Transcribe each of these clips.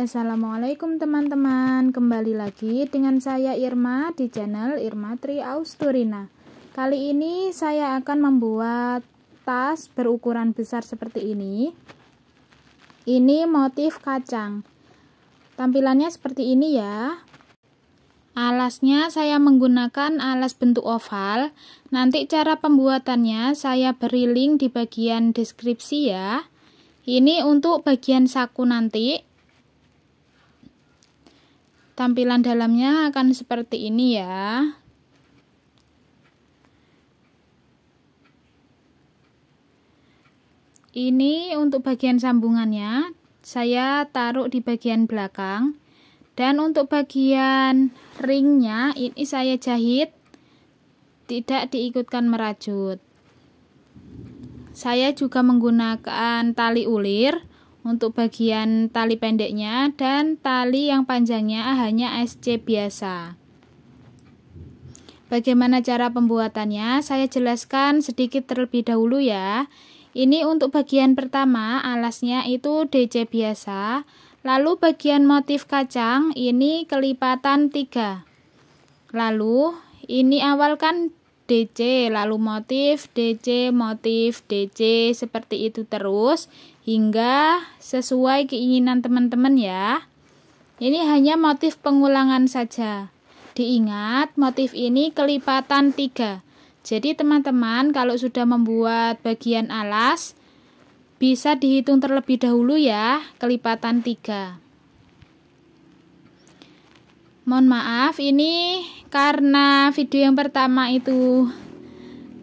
assalamualaikum teman-teman Kembali lagi dengan saya Irma di channel Irma Tri Austurina Kali ini saya akan membuat tas berukuran besar seperti ini Ini motif kacang Tampilannya seperti ini ya Alasnya saya menggunakan alas bentuk oval Nanti cara pembuatannya saya beri link di bagian deskripsi ya ini untuk bagian saku nanti Tampilan dalamnya akan seperti ini ya. Ini untuk bagian sambungannya, saya taruh di bagian belakang. Dan untuk bagian ringnya, ini saya jahit, tidak diikutkan merajut. Saya juga menggunakan tali ulir untuk bagian tali pendeknya dan tali yang panjangnya hanya SC biasa. Bagaimana cara pembuatannya? Saya jelaskan sedikit terlebih dahulu ya. Ini untuk bagian pertama alasnya itu DC biasa, lalu bagian motif kacang ini kelipatan 3. Lalu ini awal DC, lalu motif DC, motif DC, seperti itu terus hingga sesuai keinginan teman-teman ya. Ini hanya motif pengulangan saja. Diingat, motif ini kelipatan tiga. Jadi teman-teman kalau sudah membuat bagian alas, bisa dihitung terlebih dahulu ya, kelipatan tiga mohon maaf ini karena video yang pertama itu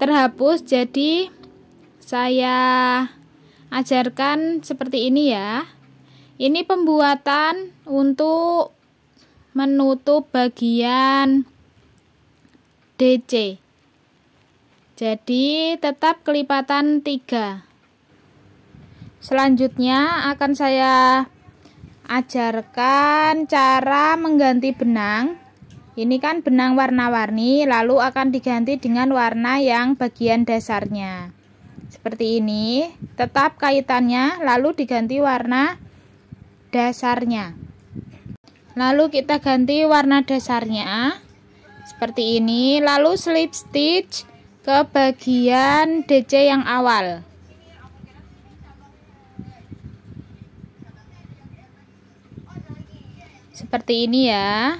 terhapus jadi saya ajarkan seperti ini ya ini pembuatan untuk menutup bagian DC jadi tetap kelipatan 3 selanjutnya akan saya ajarkan cara mengganti benang ini kan benang warna-warni lalu akan diganti dengan warna yang bagian dasarnya seperti ini tetap kaitannya lalu diganti warna dasarnya lalu kita ganti warna dasarnya seperti ini lalu slip stitch ke bagian DC yang awal seperti ini ya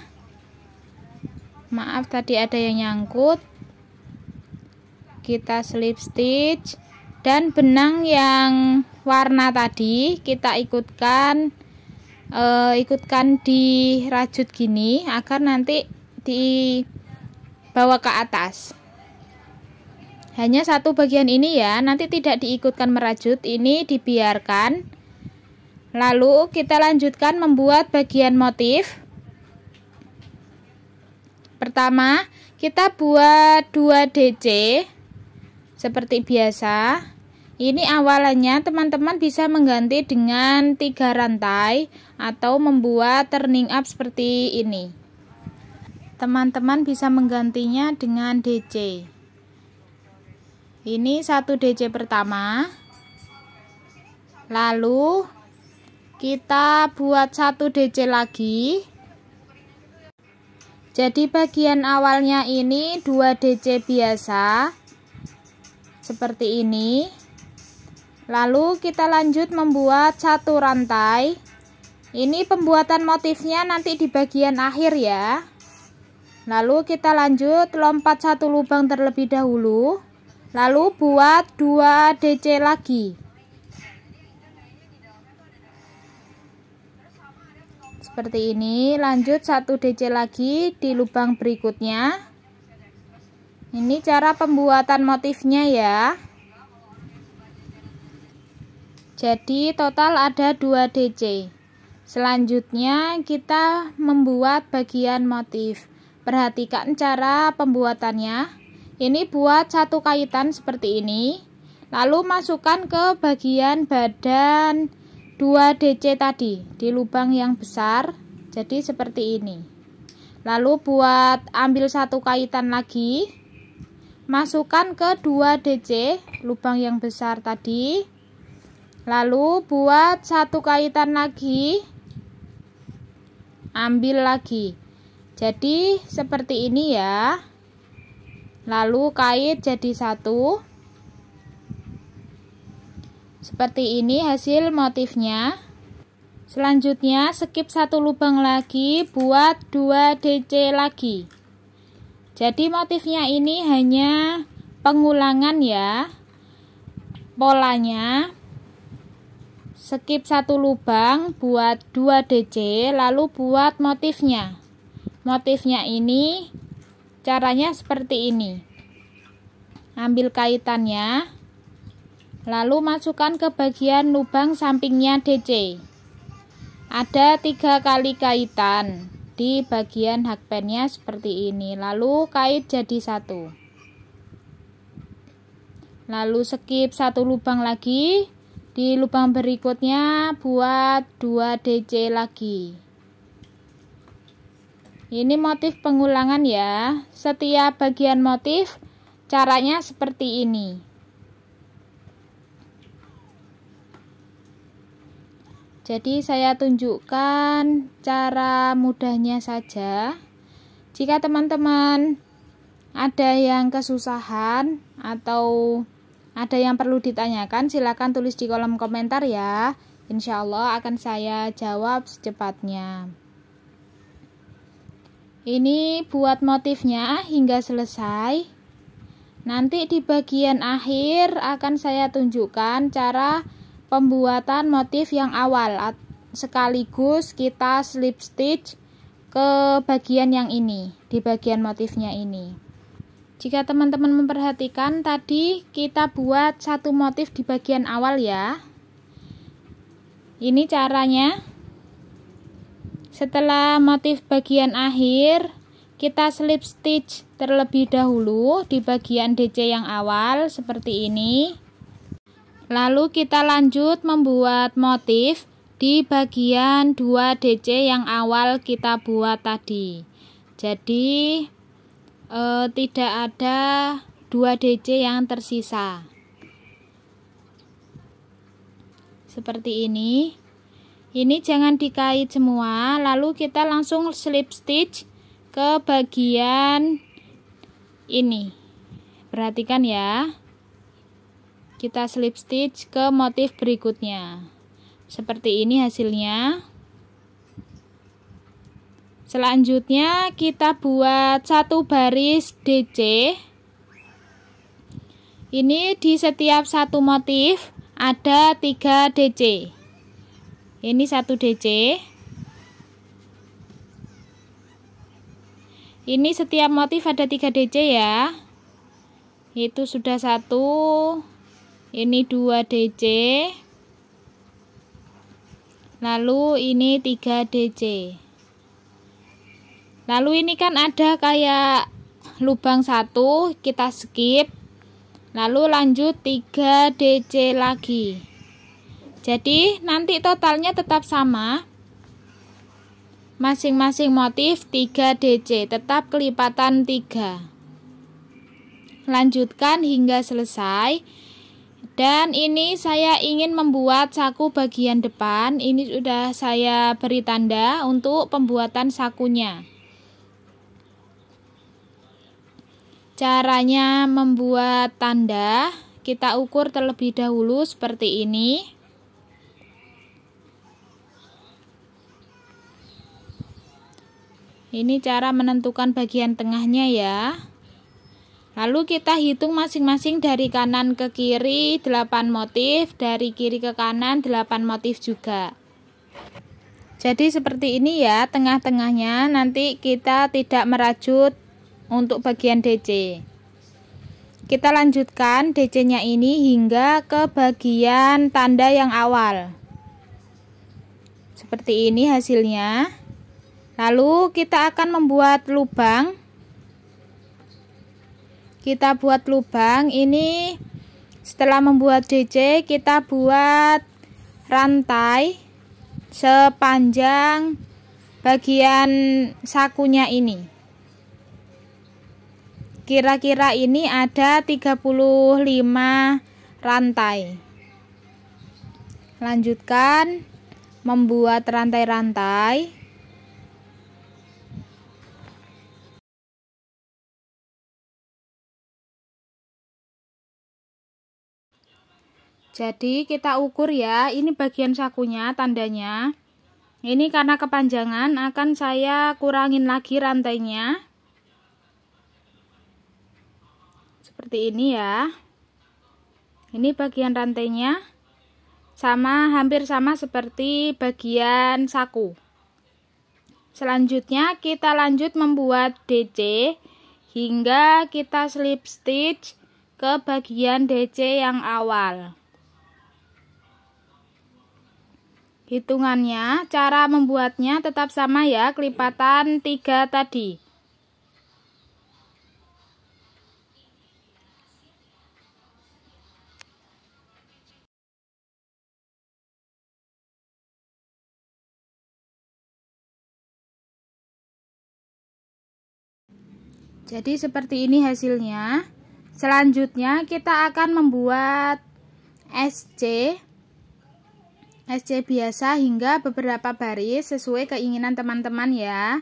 maaf tadi ada yang nyangkut kita slip stitch dan benang yang warna tadi kita ikutkan e, ikutkan di rajut gini agar nanti dibawa ke atas hanya satu bagian ini ya nanti tidak diikutkan merajut ini dibiarkan Lalu kita lanjutkan membuat bagian motif. Pertama, kita buat 2 DC seperti biasa. Ini awalnya teman-teman bisa mengganti dengan tiga rantai atau membuat turning up seperti ini. Teman-teman bisa menggantinya dengan DC. Ini satu DC pertama. Lalu kita buat satu DC lagi. Jadi bagian awalnya ini 2 DC biasa seperti ini. Lalu kita lanjut membuat satu rantai. Ini pembuatan motifnya nanti di bagian akhir ya. Lalu kita lanjut lompat satu lubang terlebih dahulu. Lalu buat 2 DC lagi. seperti ini lanjut satu DC lagi di lubang berikutnya ini cara pembuatan motifnya ya jadi total ada 2 DC selanjutnya kita membuat bagian motif perhatikan cara pembuatannya ini buat satu kaitan seperti ini lalu masukkan ke bagian badan 2 DC tadi di lubang yang besar jadi seperti ini lalu buat ambil satu kaitan lagi masukkan ke 2 DC lubang yang besar tadi lalu buat satu kaitan lagi ambil lagi jadi seperti ini ya lalu kait jadi satu seperti ini hasil motifnya. Selanjutnya skip satu lubang lagi buat 2 DC lagi. Jadi motifnya ini hanya pengulangan ya. Polanya skip satu lubang buat 2 DC lalu buat motifnya. Motifnya ini caranya seperti ini. Ambil kaitannya Lalu masukkan ke bagian lubang sampingnya DC. Ada tiga kali kaitan di bagian hakpennya seperti ini. Lalu kait jadi satu. Lalu skip satu lubang lagi. Di lubang berikutnya buat 2 DC lagi. Ini motif pengulangan ya. Setiap bagian motif caranya seperti ini. Jadi saya tunjukkan cara mudahnya saja. Jika teman-teman ada yang kesusahan atau ada yang perlu ditanyakan silakan tulis di kolom komentar ya. Insya Allah akan saya jawab secepatnya. Ini buat motifnya hingga selesai. Nanti di bagian akhir akan saya tunjukkan cara pembuatan motif yang awal sekaligus kita slip stitch ke bagian yang ini di bagian motifnya ini jika teman-teman memperhatikan tadi kita buat satu motif di bagian awal ya ini caranya setelah motif bagian akhir kita slip stitch terlebih dahulu di bagian DC yang awal seperti ini Lalu kita lanjut membuat motif di bagian 2DC yang awal kita buat tadi. Jadi e, tidak ada 2DC yang tersisa. Seperti ini. Ini jangan dikait semua, lalu kita langsung slip stitch ke bagian ini. Perhatikan ya. Kita slip stitch ke motif berikutnya. Seperti ini hasilnya. Selanjutnya kita buat satu baris DC. Ini di setiap satu motif ada tiga DC. Ini satu DC. Ini setiap motif ada tiga DC ya. Itu sudah satu ini 2 DC lalu ini 3 DC lalu ini kan ada kayak lubang satu kita skip lalu lanjut 3 DC lagi jadi nanti totalnya tetap sama masing-masing motif 3 DC tetap kelipatan 3 lanjutkan hingga selesai dan ini saya ingin membuat saku bagian depan. Ini sudah saya beri tanda untuk pembuatan sakunya. Caranya membuat tanda, kita ukur terlebih dahulu seperti ini. Ini cara menentukan bagian tengahnya ya. Lalu kita hitung masing-masing dari kanan ke kiri 8 motif, dari kiri ke kanan 8 motif juga. Jadi seperti ini ya, tengah-tengahnya nanti kita tidak merajut untuk bagian DC. Kita lanjutkan DC-nya ini hingga ke bagian tanda yang awal. Seperti ini hasilnya. Lalu kita akan membuat lubang kita buat lubang ini setelah membuat DC kita buat rantai sepanjang bagian sakunya ini kira-kira ini ada 35 rantai lanjutkan membuat rantai-rantai Jadi kita ukur ya, ini bagian sakunya tandanya. Ini karena kepanjangan akan saya kurangin lagi rantainya. Seperti ini ya. Ini bagian rantainya sama hampir sama seperti bagian saku. Selanjutnya kita lanjut membuat DC hingga kita slip stitch ke bagian DC yang awal. hitungannya cara membuatnya tetap sama ya kelipatan tiga tadi Jadi seperti ini hasilnya. Selanjutnya kita akan membuat SC SC biasa hingga beberapa baris sesuai keinginan teman-teman ya.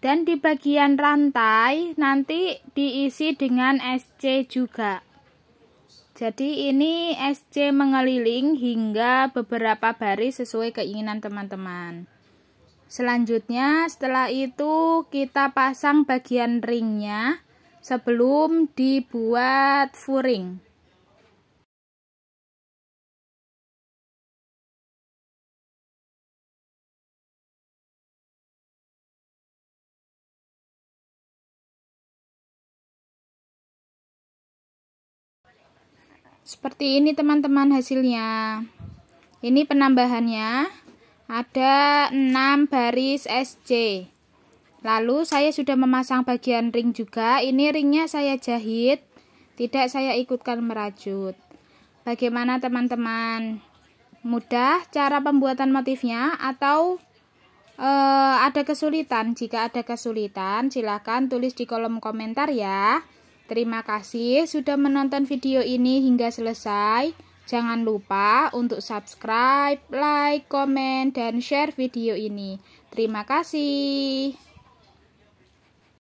Dan di bagian rantai nanti diisi dengan SC juga. Jadi ini SC mengeliling hingga beberapa baris sesuai keinginan teman-teman. Selanjutnya setelah itu kita pasang bagian ringnya sebelum dibuat furing. Seperti ini teman-teman hasilnya. Ini penambahannya. Ada 6 baris SC. Lalu saya sudah memasang bagian ring juga. Ini ringnya saya jahit, tidak saya ikutkan merajut. Bagaimana teman-teman? Mudah cara pembuatan motifnya atau e, ada kesulitan? Jika ada kesulitan, silahkan tulis di kolom komentar ya. Terima kasih sudah menonton video ini hingga selesai. Jangan lupa untuk subscribe, like, komen, dan share video ini. Terima kasih.